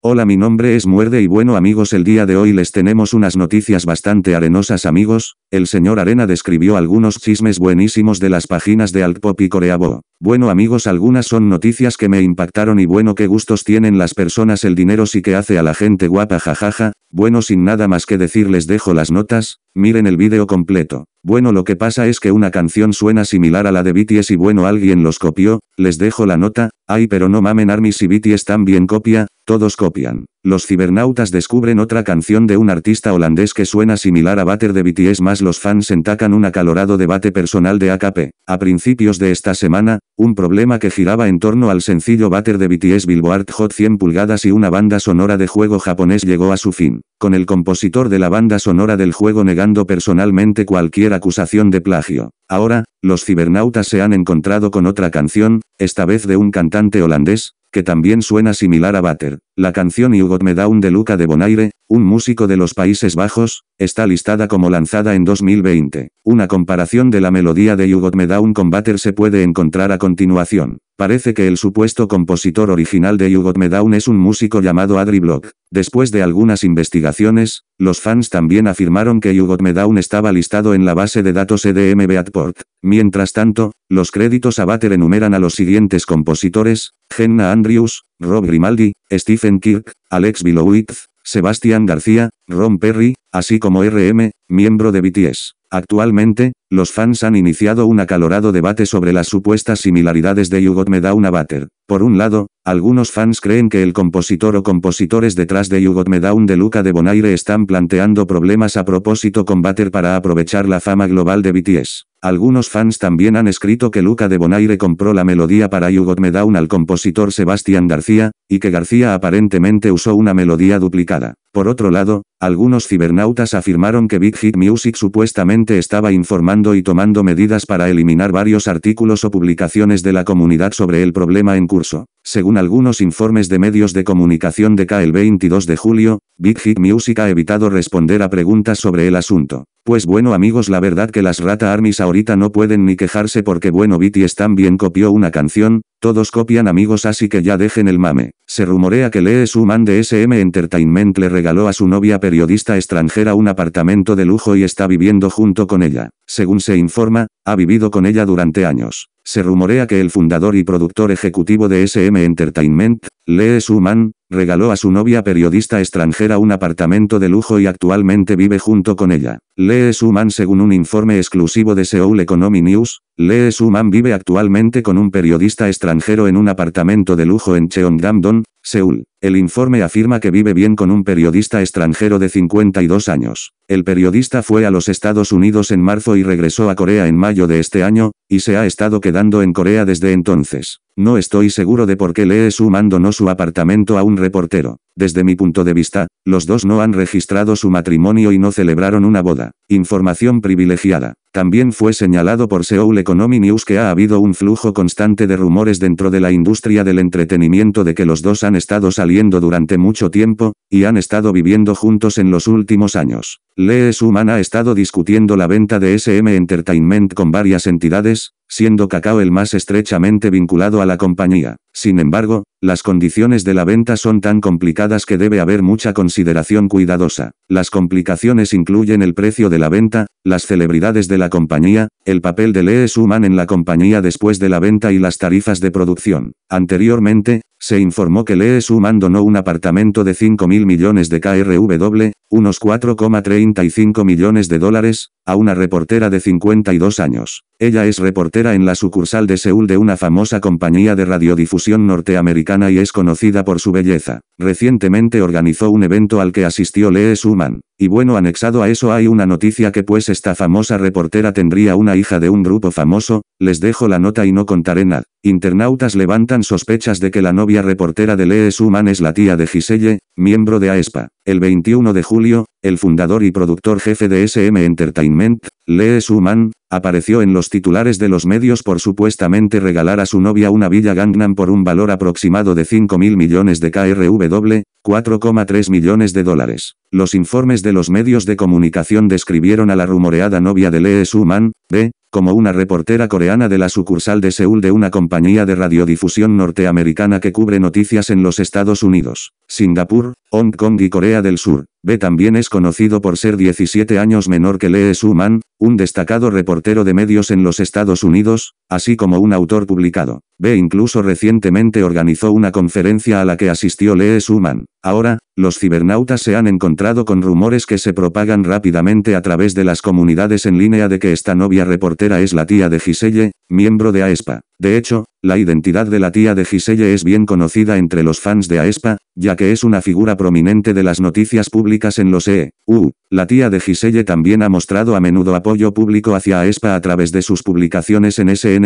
Hola mi nombre es Muerde y bueno amigos el día de hoy les tenemos unas noticias bastante arenosas amigos, el señor Arena describió algunos chismes buenísimos de las páginas de Altpop y Coreabo. Bueno amigos algunas son noticias que me impactaron y bueno qué gustos tienen las personas el dinero sí que hace a la gente guapa jajaja, bueno sin nada más que decir les dejo las notas, miren el video completo. Bueno lo que pasa es que una canción suena similar a la de BTS y bueno alguien los copió, les dejo la nota, ay pero no mamen ARMY si BTS también copia, todos copian. Los cibernautas descubren otra canción de un artista holandés que suena similar a Butter de BTS más los fans entacan un acalorado debate personal de AKP. A principios de esta semana, un problema que giraba en torno al sencillo Butter de BTS Billboard Hot 100 pulgadas y una banda sonora de juego japonés llegó a su fin con el compositor de la banda sonora del juego negando personalmente cualquier acusación de plagio. Ahora, los cibernautas se han encontrado con otra canción, esta vez de un cantante holandés, que también suena similar a Butter. La canción You Me Down de Luca de Bonaire, un músico de los Países Bajos, está listada como lanzada en 2020. Una comparación de la melodía de You Me Down con Butter se puede encontrar a continuación. Parece que el supuesto compositor original de You Me Down es un músico llamado Adri Block. Después de algunas investigaciones, los fans también afirmaron que You Me Down estaba listado en la base de datos EDM Beatport. Mientras tanto, los créditos a Butter enumeran a los siguientes compositores, Jenna Andrews, Rob Grimaldi, Stephen Kirk, Alex Bilowitz, Sebastián García, Ron Perry, así como RM, miembro de BTS. Actualmente, los fans han iniciado un acalorado debate sobre las supuestas similaridades de You Got Me Down a Butter. Por un lado, algunos fans creen que el compositor o compositores detrás de You Got Me Down de Luca de Bonaire están planteando problemas a propósito con Butter para aprovechar la fama global de BTS. Algunos fans también han escrito que Luca de Bonaire compró la melodía para You Got Me Down al compositor Sebastián García, y que García aparentemente usó una melodía duplicada. Por otro lado, algunos cibernautas afirmaron que Big Hit Music supuestamente estaba informando y tomando medidas para eliminar varios artículos o publicaciones de la comunidad sobre el problema en curso. Según algunos informes de medios de comunicación de K el 22 de julio, Big Hit Music ha evitado responder a preguntas sobre el asunto. Pues bueno amigos la verdad que las Rata Armies ahorita no pueden ni quejarse porque bueno BTS también copió una canción, todos copian amigos así que ya dejen el mame. Se rumorea que Lee Suman de SM Entertainment le regaló a su novia periodista extranjera un apartamento de lujo y está viviendo junto con ella. Según se informa, ha vivido con ella durante años. Se rumorea que el fundador y productor ejecutivo de SM Entertainment, Lee Suman, regaló a su novia periodista extranjera un apartamento de lujo y actualmente vive junto con ella. Lee Suman Según un informe exclusivo de Seoul Economy News, Lee Suman vive actualmente con un periodista extranjero en un apartamento de lujo en Cheongdam-dong, Seúl. El informe afirma que vive bien con un periodista extranjero de 52 años. El periodista fue a los Estados Unidos en marzo y regresó a Corea en mayo de este año, y se ha estado quedando en Corea desde entonces. No estoy seguro de por qué lee su no su apartamento a un reportero. Desde mi punto de vista, los dos no han registrado su matrimonio y no celebraron una boda. Información privilegiada. También fue señalado por Seoul Economy News que ha habido un flujo constante de rumores dentro de la industria del entretenimiento de que los dos han estado saliendo durante mucho tiempo, y han estado viviendo juntos en los últimos años. Lee Suman ha estado discutiendo la venta de SM Entertainment con varias entidades, siendo Kakao el más estrechamente vinculado a la compañía. Sin embargo, las condiciones de la venta son tan complicadas que debe haber mucha consideración cuidadosa. Las complicaciones incluyen el precio de la venta, las celebridades de la compañía, el papel de Lee Suman en la compañía después de la venta y las tarifas de producción. Anteriormente, se informó que Lee Suman donó un apartamento de 5.000 millones de KRW, unos 4,35 millones de dólares, a una reportera de 52 años. Ella es reportera en la sucursal de Seúl de una famosa compañía de radiodifusión norteamericana y es conocida por su belleza. Recientemente organizó un evento al que asistió Lee Suman. Y bueno, anexado a eso hay una noticia que pues esta famosa reportera tendría una hija de un grupo famoso, les dejo la nota y no contaré nada. Internautas levantan sospechas de que la novia reportera de Lee Suman es la tía de Giselle, miembro de AESPA. E el 21 de julio, el fundador y productor jefe de SM Entertainment, Lee Suman, Apareció en los titulares de los medios por supuestamente regalar a su novia una villa Gangnam por un valor aproximado de 5.000 mil millones de KRW, 4,3 millones de dólares. Los informes de los medios de comunicación describieron a la rumoreada novia de Lee Suman, man B, como una reportera coreana de la sucursal de Seúl de una compañía de radiodifusión norteamericana que cubre noticias en los Estados Unidos, Singapur, Hong Kong y Corea del Sur. B también es conocido por ser 17 años menor que Lee Suman, un destacado reportero de medios en los Estados Unidos, así como un autor publicado. B incluso recientemente organizó una conferencia a la que asistió Lee Suman. Ahora, los cibernautas se han encontrado con rumores que se propagan rápidamente a través de las comunidades en línea de que esta novia reportera es la tía de Giselle, miembro de AESPA. De hecho, la identidad de la tía de Giselle es bien conocida entre los fans de AESPA, ya que es una figura prominente de las noticias públicas en los EU. La tía de Giselle también ha mostrado a menudo apoyo público hacia AESPA a través de sus publicaciones en ese.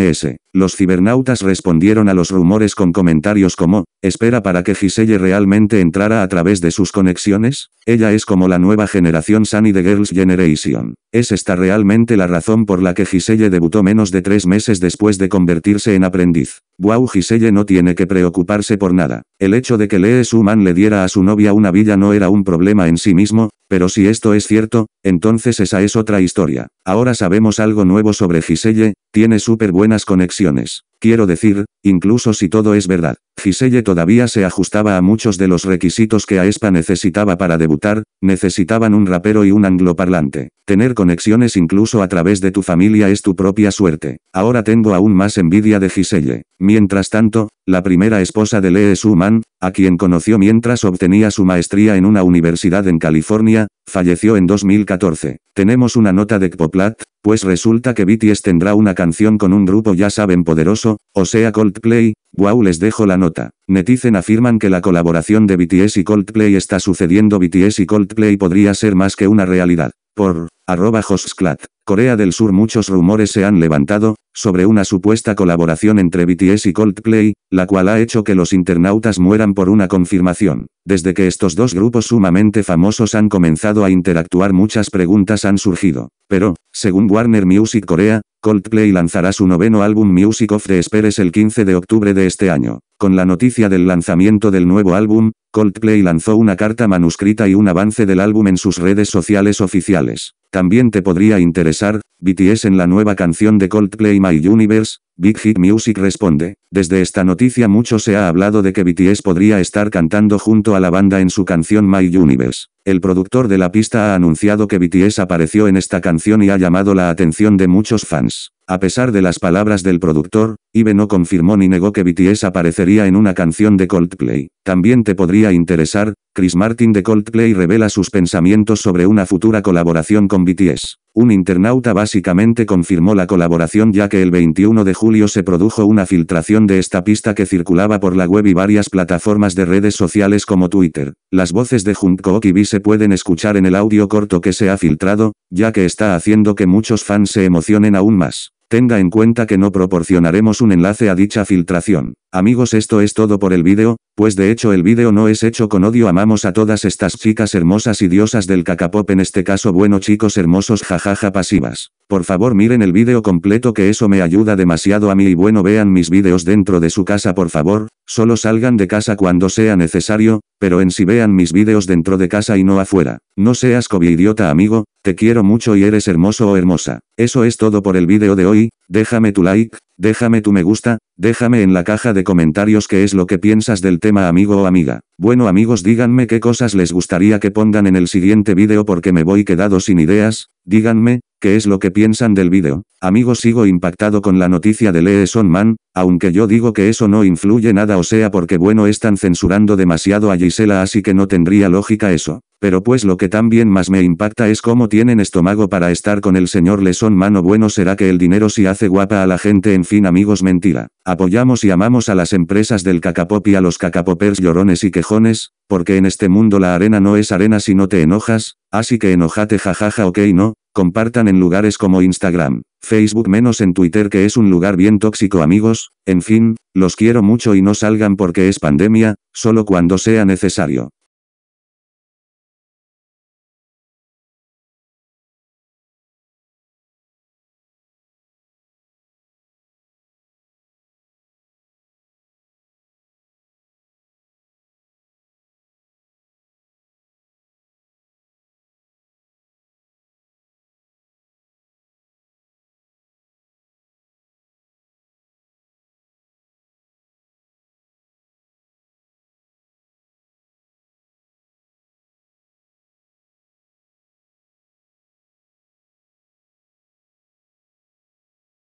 Los cibernautas respondieron a los rumores con comentarios como, ¿espera para que Giselle realmente entrara a través de sus conexiones? Ella es como la nueva generación Sunny the Girls Generation. ¿Es esta realmente la razón por la que Giselle debutó menos de tres meses después de convertirse en aprendiz? Wow Giselle no tiene que preocuparse por nada. El hecho de que Lee Suman le diera a su novia una villa no era un problema en sí mismo, pero si esto es cierto, entonces esa es otra historia. Ahora sabemos algo nuevo sobre Giselle, tiene súper buenas conexiones. Quiero decir, incluso si todo es verdad, Giselle todavía se ajustaba a muchos de los requisitos que Aespa necesitaba para debutar, necesitaban un rapero y un angloparlante. Tener conexiones incluso a través de tu familia es tu propia suerte. Ahora tengo aún más envidia de Giselle. Mientras tanto, la primera esposa de Lee Suman, a quien conoció mientras obtenía su maestría en una universidad en California, Falleció en 2014. Tenemos una nota de Kpoplat, pues resulta que BTS tendrá una canción con un grupo ya saben poderoso, o sea Coldplay, wow les dejo la nota. Netizen afirman que la colaboración de BTS y Coldplay está sucediendo BTS y Coldplay podría ser más que una realidad. Por arroba Hosclat, Corea del Sur muchos rumores se han levantado, sobre una supuesta colaboración entre BTS y Coldplay, la cual ha hecho que los internautas mueran por una confirmación. Desde que estos dos grupos sumamente famosos han comenzado a interactuar muchas preguntas han surgido. Pero, según Warner Music Corea, Coldplay lanzará su noveno álbum Music of the el 15 de octubre de este año. Con la noticia del lanzamiento del nuevo álbum, Coldplay lanzó una carta manuscrita y un avance del álbum en sus redes sociales oficiales. También te podría interesar, BTS en la nueva canción de Coldplay My Universe, Big Hit Music responde, desde esta noticia mucho se ha hablado de que BTS podría estar cantando junto a la banda en su canción My Universe. El productor de la pista ha anunciado que BTS apareció en esta canción y ha llamado la atención de muchos fans. A pesar de las palabras del productor, Ibe no confirmó ni negó que BTS aparecería en una canción de Coldplay. También te podría interesar, Chris Martin de Coldplay revela sus pensamientos sobre una futura colaboración con BTS. Un internauta básicamente confirmó la colaboración ya que el 21 de julio se produjo una filtración de esta pista que circulaba por la web y varias plataformas de redes sociales como Twitter. Las voces de Jungkook y se pueden escuchar en el audio corto que se ha filtrado, ya que está haciendo que muchos fans se emocionen aún más. Tenga en cuenta que no proporcionaremos un enlace a dicha filtración. Amigos esto es todo por el vídeo, pues de hecho el vídeo no es hecho con odio amamos a todas estas chicas hermosas y diosas del cacapop en este caso bueno chicos hermosos jajaja pasivas. Por favor miren el vídeo completo que eso me ayuda demasiado a mí y bueno vean mis vídeos dentro de su casa por favor, solo salgan de casa cuando sea necesario, pero en si vean mis vídeos dentro de casa y no afuera. No seas idiota amigo, te quiero mucho y eres hermoso o hermosa. Eso es todo por el vídeo de hoy, déjame tu like, déjame tu me gusta, déjame en la caja de comentarios qué es lo que piensas del tema amigo o amiga. Bueno amigos díganme qué cosas les gustaría que pongan en el siguiente vídeo porque me voy quedado sin ideas, díganme, ¿Qué es lo que piensan del vídeo? Amigos sigo impactado con la noticia de Lee Son Man, aunque yo digo que eso no influye nada o sea porque bueno están censurando demasiado a Gisela así que no tendría lógica eso. Pero pues lo que también más me impacta es cómo tienen estómago para estar con el señor Man o bueno será que el dinero si hace guapa a la gente en fin amigos mentira. Apoyamos y amamos a las empresas del cacapop y a los cacapopers llorones y quejones, porque en este mundo la arena no es arena si no te enojas, así que enojate jajaja ok no, Compartan en lugares como Instagram, Facebook menos en Twitter que es un lugar bien tóxico amigos, en fin, los quiero mucho y no salgan porque es pandemia, solo cuando sea necesario.